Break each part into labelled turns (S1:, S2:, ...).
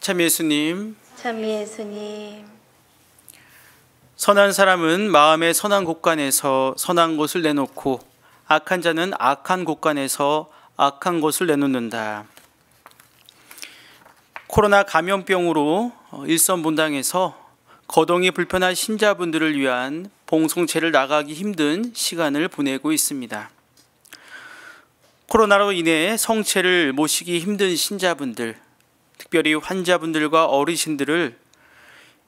S1: 참 예수님. 참 예수님. 선한 사람은 마음의 선한 곳간에서 선한 것을 내놓고 악한 자는 악한 곳간에서 악한 것을 내놓는다. 코로나 감염병으로 어, 일선 분당에서 거동이 불편한 신자분들을 위한 봉송체를 나가기 힘든 시간을 보내고 있습니다. 코로나로 인해 성체를 모시기 힘든 신자분들, 특별히 환자분들과 어르신들을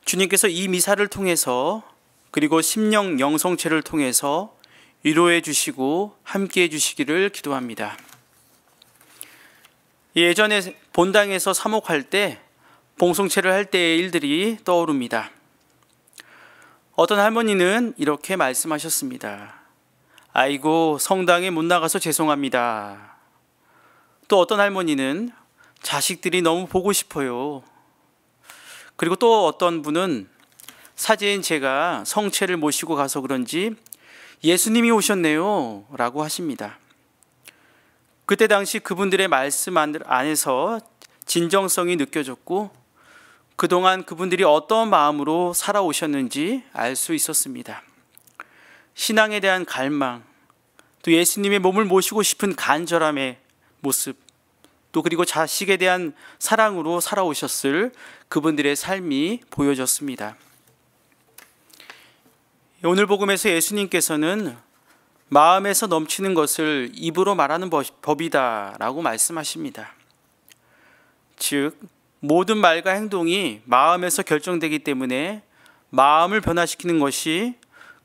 S1: 주님께서 이 미사를 통해서 그리고 심령 영성체를 통해서 위로해 주시고 함께 해 주시기를 기도합니다. 예전에 본당에서 사목할 때 봉송체를 할 때의 일들이 떠오릅니다. 어떤 할머니는 이렇게 말씀하셨습니다. 아이고 성당에 못 나가서 죄송합니다. 또 어떤 할머니는 자식들이 너무 보고 싶어요. 그리고 또 어떤 분은 사제인 제가 성체를 모시고 가서 그런지 예수님이 오셨네요. 라고 하십니다. 그때 당시 그분들의 말씀 안에서 진정성이 느껴졌고 그동안 그분들이 어떤 마음으로 살아오셨는지 알 수 있었습니다. 신앙에 대한 갈망, 또 예수님의 몸을 모시고 싶은 간절함의 모습, 또 그리고 자식에 대한 사랑으로 살아오셨을 그분들의 삶이 보여졌습니다. 오늘 복음에서 예수님께서는 마음에서 넘치는 것을 입으로 말하는 법이다 라고 말씀하십니다. 즉, 모든 말과 행동이 마음에서 결정되기 때문에 마음을 변화시키는 것이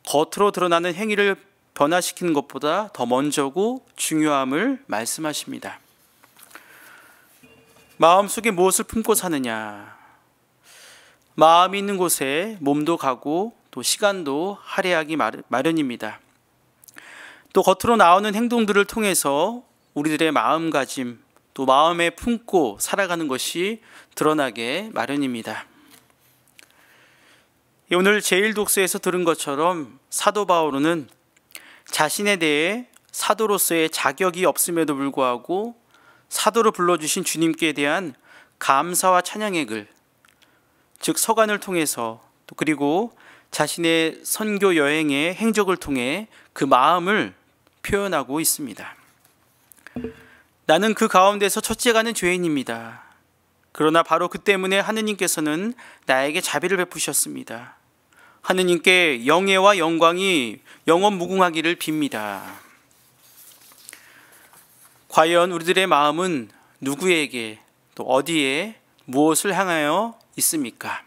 S1: 겉으로 드러나는 행위를 변화시키는 것보다 더 먼저고 중요함을 말씀하십니다. 마음속에 무엇을 품고 사느냐? 마음이 있는 곳에 몸도 가고 또 시간도 할애하기 마련입니다. 또 겉으로 나오는 행동들을 통해서 우리들의 마음가짐, 또 마음에 품고 살아가는 것이 드러나게 마련입니다. 오늘 제1독서에서 들은 것처럼 사도 바오로는 자신에 대해 사도로서의 자격이 없음에도 불구하고 사도로 불러주신 주님께 대한 감사와 찬양의 글, 즉 서간을 통해서 또 그리고 자신의 선교 여행의 행적을 통해 그 마음을 표현하고 있습니다. 나는 그 가운데서 첫째 가는 죄인입니다. 그러나 바로 그 때문에 하느님께서는 나에게 자비를 베푸셨습니다. 하느님께 영예와 영광이 영원 무궁하기를 빕니다. 과연 우리들의 마음은 누구에게 또 어디에 무엇을 향하여 있습니까?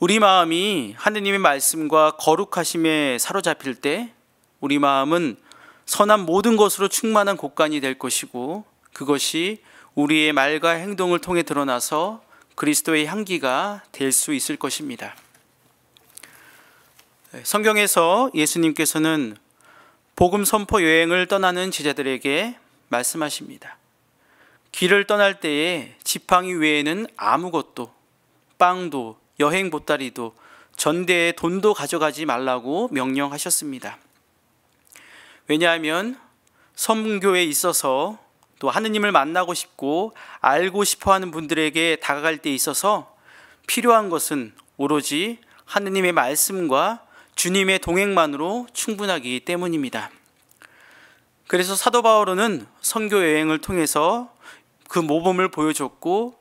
S1: 우리 마음이 하느님의 말씀과 거룩하심에 사로잡힐 때 우리 마음은 선한 모든 것으로 충만한 곳간이 될 것이고 그것이 우리의 말과 행동을 통해 드러나서 그리스도의 향기가 될 수 있을 것입니다. 성경에서 예수님께서는 복음 선포 여행을 떠나는 제자들에게 말씀하십니다. 길을 떠날 때에 지팡이 외에는 아무것도 빵도 여행 보따리도 전대에 돈도 가져가지 말라고 명령하셨습니다. 왜냐하면 선교에 있어서 또 하느님을 만나고 싶고 알고 싶어 하는 분들에게 다가갈 때 있어서 필요한 것은 오로지 하느님의 말씀과 주님의 동행만으로 충분하기 때문입니다. 그래서 사도 바울은 선교 여행을 통해서 그 모범을 보여줬고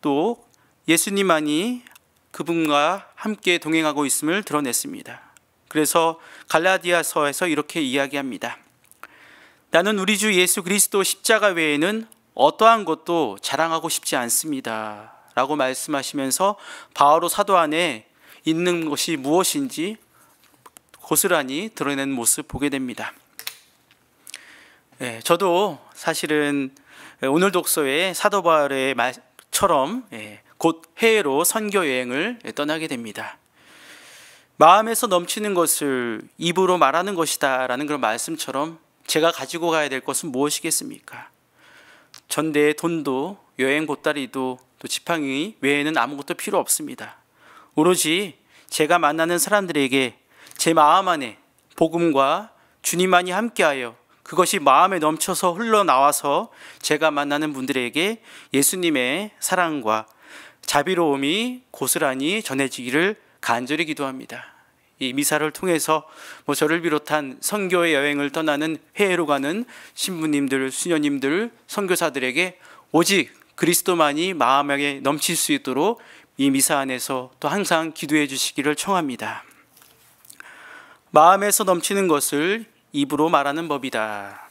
S1: 또 예수님만이 그분과 함께 동행하고 있음을 드러냈습니다. 그래서 갈라디아서에서 이렇게 이야기합니다. 나는 우리 주 예수 그리스도 십자가 외에는 어떠한 것도 자랑하고 싶지 않습니다. 라고 말씀하시면서 바오로 사도 안에 있는 것이 무엇인지 고스란히 드러낸 모습 보게 됩니다. 예, 저도 사실은 오늘 독서의 사도 바울의 말처럼 예, 곧 해외로 선교 여행을 떠나게 됩니다. 마음에서 넘치는 것을 입으로 말하는 것이다라는 그런 말씀처럼 제가 가지고 가야 될 것은 무엇이겠습니까? 전대의 돈도 여행 보따리도 또 지팡이 외에는 아무것도 필요 없습니다. 오로지 제가 만나는 사람들에게 제 마음 안에 복음과 주님만이 함께하여 그것이 마음에 넘쳐서 흘러나와서 제가 만나는 분들에게 예수님의 사랑과 자비로움이 고스란히 전해지기를 간절히 기도합니다. 이 미사를 통해서 뭐 저를 비롯한 선교의 여행을 떠나는 해외로 가는 신부님들, 수녀님들, 선교사들에게 오직 그리스도만이 마음에 넘칠 수 있도록 이 미사 안에서 또 항상 기도해 주시기를 청합니다. 마음에서 넘치는 것을 입으로 말하는 법이다.